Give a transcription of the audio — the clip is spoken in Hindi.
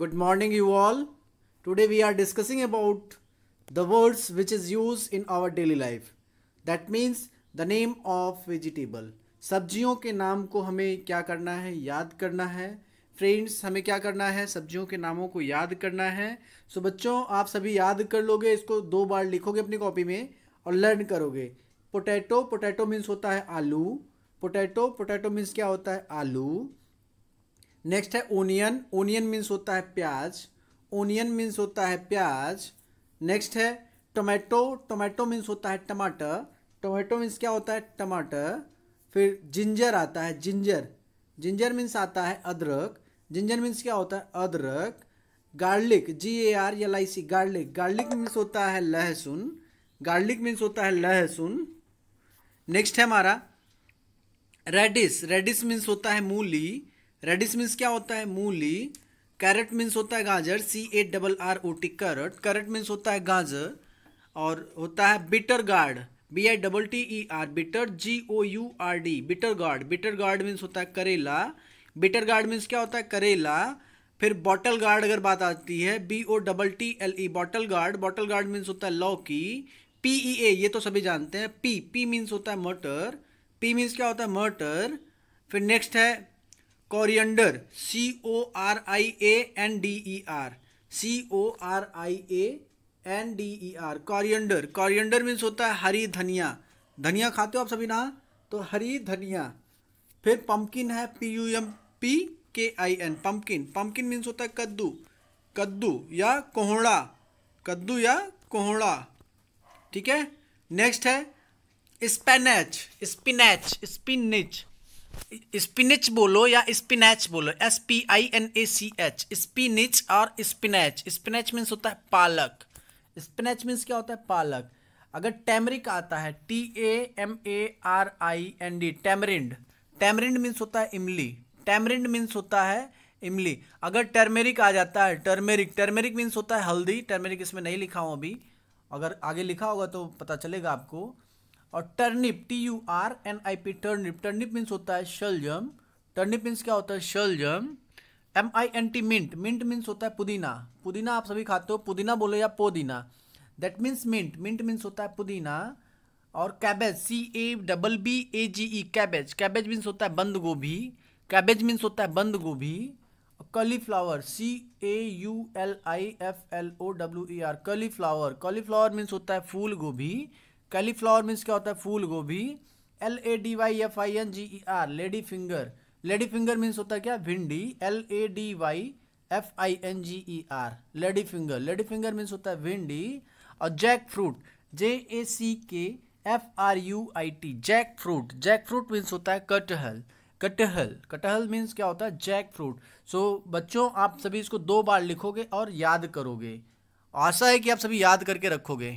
good morning you all today we are discussing about the words which is used in our daily life that means the name of vegetable सब्जियों के नाम को हमें क्या करना है याद करना है फ्रेंड्स हमें क्या करना है सब्जियों के नामों को याद करना है सो so, बच्चों आप सभी याद कर लोगे इसको दो बार लिखोगे अपनी कॉपी में और लर्न करोगे पोटैटो पोटैटो मीन्स होता है आलू पोटैटो पोटैटो मीन्स क्या होता है आलू नेक्स्ट है ओनियन ओनियन मीन्स होता है प्याज ओनियन मीन्स होता है प्याज नेक्स्ट है टोमेटो टोमेटो मीन्स होता है टमाटर टोमेटो मीन्स क्या होता है टमाटर फिर जिंजर आता है जिंजर जिंजर मीन्स आता है अदरक जिंजर मीन्स क्या होता है अदरक garlic G A R L I C garlic garlic means होता है लहसुन गार्लिक मीन्स होता है लहसुन नेक्स्ट है हमारा रेडिस रेडिस मीन्स होता है मूली रेडिस मीन्स क्या होता है मूली कैरेट मीन्स होता है गाजर C A double R O T carrot carrot means होता है गाजर और होता है bitter gourd B I double T E R bitter G O U R D bitter gourd bitter gourd means होता है करेला बिटर गार्ड मीन्स क्या होता है करेला फिर बॉटल गार्ड अगर बात आती है B O double T L E bottle gourd bottle gourd means होता है लौकी पी ई ए ये तो सभी जानते हैं पी पी मीन्स होता है मटर पी मीन्स क्या होता है मटर फिर नेक्स्ट है coriander C O R I A N D E e R C O R I A N D E e R coriander coriander means होता है हरी धनिया धनिया खाते हो आप सभी ना तो हरी धनिया फिर पम्पकिन है P U M P K I N pumpkin pumpkin means होता है कद्दू कद्दू या कोहड़ा कद्दू या कोहड़ा ठीक है नेक्स्ट है स्पेनच स्पिनच स्पिनिच स्पिनिच बोलो या स्पिनैच बोलो S P I N A C H spinach और स्पिनैच स्पिनैच मीन्स होता है पालक स्पिनैच मीन्स क्या होता है पालक अगर टैमरिक आता है T A M A R I N D tamarind tamarind means होता है इमली टैमरिंड मीन्स होता है इमली अगर टर्मेरिक आ जाता है टर्मेरिक टर्मेरिक मीन्स होता है हल्दी टर्मेरिक इसमें नहीं लिखा हूँ अभी अगर आगे लिखा होगा तो पता चलेगा आपको और turnip T U R N I P turnip turnip means होता है शलजम टर्निप मीन्स क्या होता है शलजम M I N T mint mint means होता है पुदीना पुदीना आप सभी खाते हो पुदीना बोलो या पुदीना that means mint mint means होता है पुदीना और cabbage C A double B A G E cabbage cabbage means होता है बंद गोभी कैबेज मीन्स होता है बंद गोभी cauliflower C A U L I F L O W E R cauliflower cauliflower means होता है फूल गोभी कैलीफ्लावर मीन्स क्या होता है फूल गोभी L A D Y F I N G E R lady finger lady finger means होता है क्या भिंडी L A D Y F I N G E R lady finger lady finger means होता है भिंडी और Jack fruit J A C K F R U I T jackfruit jackfruit means होता है कटहल कटहल कटहल मीन्स क्या होता है जैक फ्रूट सो बच्चों आप सभी इसको दो बार लिखोगे और याद करोगे आशा है कि आप सभी याद करके रखोगे